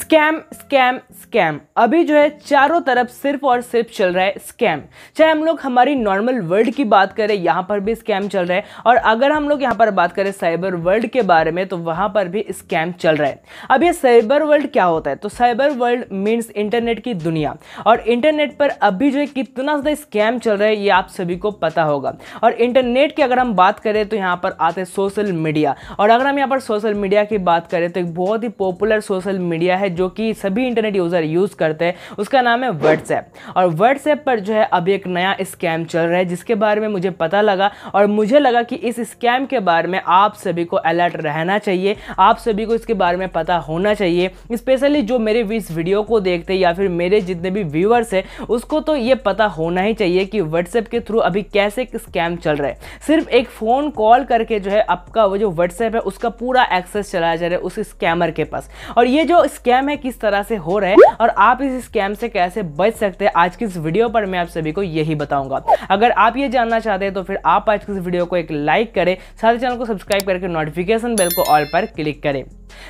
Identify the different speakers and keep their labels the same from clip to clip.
Speaker 1: scam scam scam अभी जो है चारों तरफ सिर्फ और सिर्फ चल रहा है स्कैम चाहे हम लोग हमारी नॉर्मल वर्ल्ड की बात करें यहाँ पर भी स्कैम चल रहा है और अगर हम लोग यहाँ पर बात करें साइबर वर्ल्ड के बारे में तो वहाँ पर भी स्कैम चल रहा है अब ये साइबर वर्ल्ड क्या होता है तो साइबर वर्ल्ड मीन्स इंटरनेट की दुनिया और इंटरनेट पर अभी जो है कितना ज़्यादा स्कैम चल रहा है ये आप सभी को पता होगा और इंटरनेट की अगर हम बात करें तो यहाँ पर आते हैं सोशल मीडिया और अगर हम यहाँ पर सोशल मीडिया की बात करें तो एक बहुत ही पॉपुलर सोशल मीडिया है है जो कि सभी इंटरनेट यूज़र यूज़ करते हैं उसका नाम है व्हाट्सएप और व्हाट्सएप पर जो है अब एक नया स्कैम चल रहा है जिसके बारे में मुझे पता लगा और मुझे लगा कि इस स्कैम के बारे में आप सभी को अलर्ट रहना चाहिए आप सभी को इसके बारे में पता होना चाहिए स्पेशली जो मेरे इस वीडियो को देखते या फिर मेरे जितने भी व्यूअर्स हैं उसको तो ये पता होना ही चाहिए कि व्हाट्सएप के थ्रू अभी कैसे स्कैम चल रहा है सिर्फ एक फ़ोन कॉल करके जो है आपका वो जो व्हाट्सएप है उसका पूरा एक्सेस चलाया जा रहा है उस स्कैमर के पास और ये जो स्कैम स्कैम है किस तरह से हो रहे है और आप इस स्कैम से कैसे बच सकते हैं आज की इस वीडियो पर मैं आप सभी को यही बताऊंगा अगर आप ये जानना चाहते हैं तो फिर आप आज की इस वीडियो को एक लाइक करें साथ ही चैनल को सब्सक्राइब करके नोटिफिकेशन बेल को ऑल पर क्लिक करें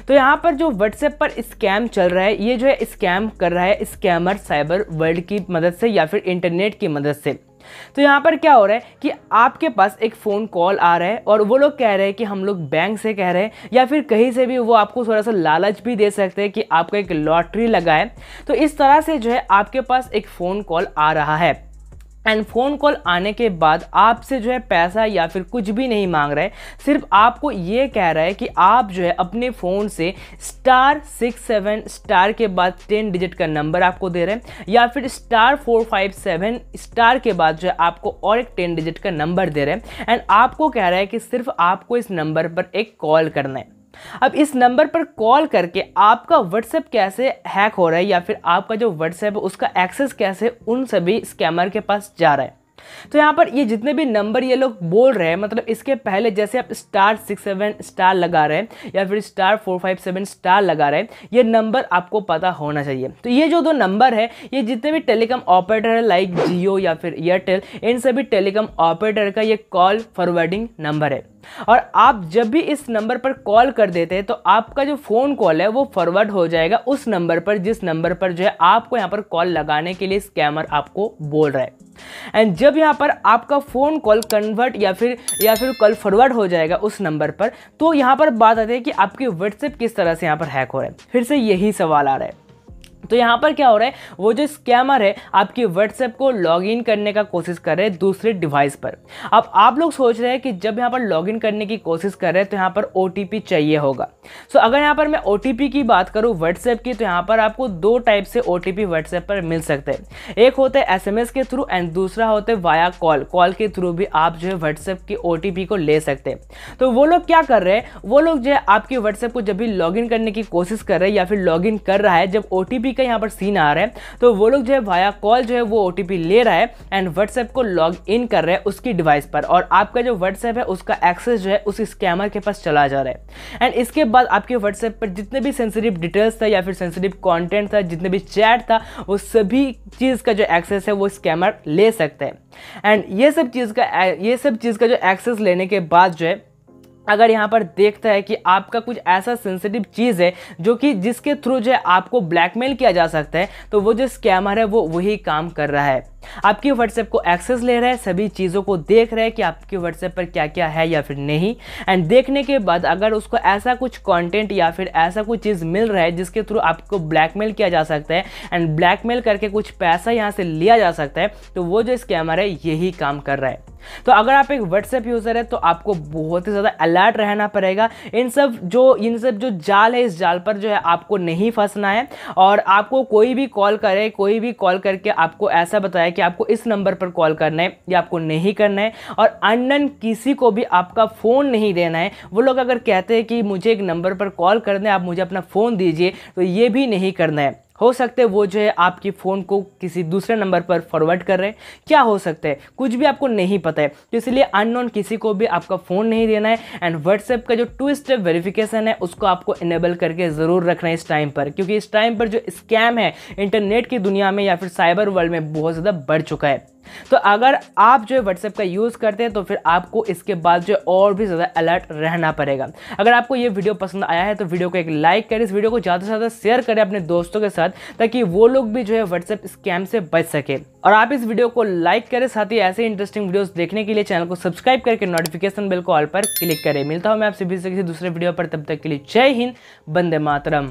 Speaker 1: तो यहाँ पर जो व्हाट्सएप पर स्कैम चल रहा है ये जो है स्कैम कर रहा है स्कैमर साइबर वर्ल्ड की मदद से या फिर इंटरनेट की मदद से तो यहाँ पर क्या हो रहा है कि आपके पास एक फ़ोन कॉल आ रहा है और वो लोग कह रहे हैं कि हम लोग बैंक से कह रहे हैं या फिर कहीं से भी वो आपको थोड़ा सा लालच भी दे सकते हैं कि आपका एक लॉटरी लगा है तो इस तरह से जो है आपके पास एक फ़ोन कॉल आ रहा है एंड फ़ोन कॉल आने के बाद आपसे जो है पैसा या फिर कुछ भी नहीं मांग रहा है सिर्फ आपको ये कह रहा है कि आप जो है अपने फ़ोन से स्टार सिक्स सेवन स्टार के बाद टेन डिजिट का नंबर आपको दे रहे हैं या फिर star four five seven star के बाद जो है आपको और एक टेन डिजिट का नंबर दे रहे हैं एंड आपको कह रहा है कि सिर्फ आपको इस नंबर पर एक कॉल करना है अब इस नंबर पर कॉल करके आपका व्हाट्सएप कैसे हैक हो रहा है या फिर आपका जो व्हाट्सएप है उसका एक्सेस कैसे उन सभी स्कैमर के पास जा रहा है तो यहाँ पर ये जितने भी नंबर ये लोग बोल रहे हैं मतलब इसके पहले जैसे आप स्टार सिक्स सेवन स्टार लगा रहे हैं या फिर star four five seven star लगा रहे हैं ये नंबर आपको पता होना चाहिए तो ये जो दो नंबर है ये जितने भी टेलीकॉम ऑपरेटर है लाइक जियो या फिर एयरटेल इन सभी टेलीकॉम ऑपरेटर का ये कॉल फॉरवर्डिंग नंबर है और आप जब भी इस नंबर पर कॉल कर देते हैं तो आपका जो फ़ोन कॉल है वो फॉरवर्ड हो जाएगा उस नंबर पर जिस नंबर पर जो है आपको यहाँ पर कॉल लगाने के लिए स्कैमर आपको बोल रहा है एंड जब यहाँ पर आपका फ़ोन कॉल कन्वर्ट या फिर या फिर कॉल फॉरवर्ड हो जाएगा उस नंबर पर तो यहाँ पर बात आती है कि आपके व्हाट्सएप किस तरह से यहाँ पर हैक हो रहा है फिर से यही सवाल आ रहा है तो यहाँ पर क्या हो रहा है वो जो स्कैमर है आपकी व्हाट्सएप को लॉग इन करने का कोशिश कर रहे हैं दूसरे डिवाइस पर अब आप लोग सोच रहे हैं कि जब यहाँ पर लॉग इन करने की कोशिश कर रहे हैं तो यहाँ पर ओ चाहिए होगा सो अगर यहाँ पर मैं ओ की बात करूँ व्हाट्सएप की तो यहाँ पर आपको दो टाइप से ओ टी व्हाट्सएप पर मिल सकते हैं एक होता है एस के थ्रू एंड दूसरा होता है वाया कॉल कॉल के थ्रू भी आप जो है व्हाट्सएप की ओ को ले सकते हैं तो वो लोग क्या कर रहे हैं वो लोग जो है आपके व्हाट्सएप को जब भी लॉगिन करने की कोशिश कर रहे हैं या फिर लॉगिन कर रहा है जब ओ का यहाँ पर सीन आ रहा है तो वो लोग जो है वाया कॉल जो है वो ओ ले रहा है एंड व्हाट्सएप को लॉग इन कर रहा है उसकी डिवाइस पर और आपका जो व्हाट्सएप है उसका एक्सेस जो है उस स्कैमर के पास चला जा रहा है एंड इसके बाद आपके व्हाट्सएप पर जितने भी सेंसिटिव डिटेल्स था या फिर सेंसिटिव कॉन्टेंट था जितने भी चैट था वो सभी चीज़ का जो एक्सेस है वो स्कैमर ले सकते हैं एंड ये सब चीज़ का ये सब चीज़ का जो एक्सेस लेने के बाद जो है अगर यहाँ पर देखता है कि आपका कुछ ऐसा सेंसिटिव चीज़ है जो कि जिसके थ्रू जो है आपको ब्लैकमेल किया जा सकता है तो वो जो स्कैमर है वो वही काम कर रहा है आपकी व्हाट्सएप को एक्सेस ले रहा है सभी चीज़ों को देख रहा है कि आपके व्हाट्सएप पर क्या क्या है या फिर नहीं एंड देखने के बाद अगर उसको ऐसा कुछ कॉन्टेंट या फिर ऐसा कुछ चीज़ मिल रहा है जिसके थ्रू आपको ब्लैकमेल किया जा सकता है एंड ब्लैकमेल करके कुछ पैसा यहाँ से लिया जा सकता है तो वो जो स्कैमर है यही काम कर रहा है तो अगर आप एक व्हाट्सएप यूज़र है तो आपको बहुत ही ज़्यादा अलर्ट रहना पड़ेगा इन सब जो इन सब जो जाल है इस जाल पर जो है आपको नहीं फंसना है और आपको कोई भी कॉल करे कोई भी कॉल करके आपको ऐसा बताया कि आपको इस नंबर पर कॉल करना है या आपको नहीं करना है और अनन किसी को भी आपका फ़ोन नहीं देना है वो लोग अगर कहते हैं कि मुझे एक नंबर पर कॉल कर दें आप मुझे अपना फ़ोन दीजिए तो ये भी नहीं करना है हो सकते हैं वो जो है आपकी फ़ोन को किसी दूसरे नंबर पर फॉरवर्ड कर रहे हैं क्या हो सकता है कुछ भी आपको नहीं पता है तो इसलिए अननोन किसी को भी आपका फ़ोन नहीं देना है एंड व्हाट्सएप का जो टू स्टेप वेरिफिकेशन है उसको आपको इनेबल करके ज़रूर रखना है इस टाइम पर क्योंकि इस टाइम पर जो स्कैम है इंटरनेट की दुनिया में या फिर साइबर वर्ल्ड में बहुत ज़्यादा बढ़ चुका है तो अगर आप जो है व्हाट्सएप का यूज़ करते हैं तो फिर आपको इसके बाद जो है और भी ज़्यादा अलर्ट रहना पड़ेगा अगर आपको ये वीडियो पसंद आया है तो वीडियो को एक लाइक करें इस वीडियो को ज़्यादा से ज़्यादा शेयर करें अपने दोस्तों के साथ ताकि वो लोग भी जो है व्हाट्सएप स्कैम से बच सके और आप इस वीडियो को लाइक करें साथ ही ऐसे इंटरेस्टिंग वीडियो देखने के लिए चैनल को सब्सक्राइब करके नोटिफिकेशन बिल को ऑल पर क्लिक करें मिलता हूं मैं आपसे भी किसी दूसरे वीडियो पर तब तक के लिए जय हिंद बंदे मातरम